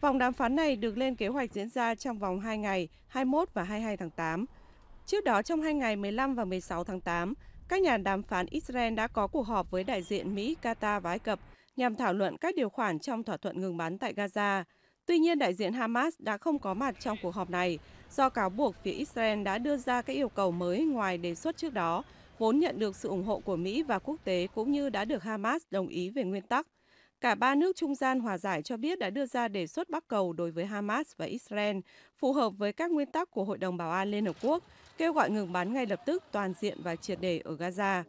Vòng đàm phán này được lên kế hoạch diễn ra trong vòng 2 ngày, 21 và 22 tháng 8. Trước đó trong hai ngày 15 và 16 tháng 8, các nhà đàm phán Israel đã có cuộc họp với đại diện Mỹ, Qatar và Ai Cập nhằm thảo luận các điều khoản trong thỏa thuận ngừng bắn tại Gaza. Tuy nhiên, đại diện Hamas đã không có mặt trong cuộc họp này do cáo buộc phía Israel đã đưa ra các yêu cầu mới ngoài đề xuất trước đó, vốn nhận được sự ủng hộ của Mỹ và quốc tế cũng như đã được Hamas đồng ý về nguyên tắc. Cả ba nước trung gian hòa giải cho biết đã đưa ra đề xuất bắc cầu đối với Hamas và Israel, phù hợp với các nguyên tắc của Hội đồng Bảo an Liên Hợp Quốc, kêu gọi ngừng bắn ngay lập tức toàn diện và triệt đề ở Gaza.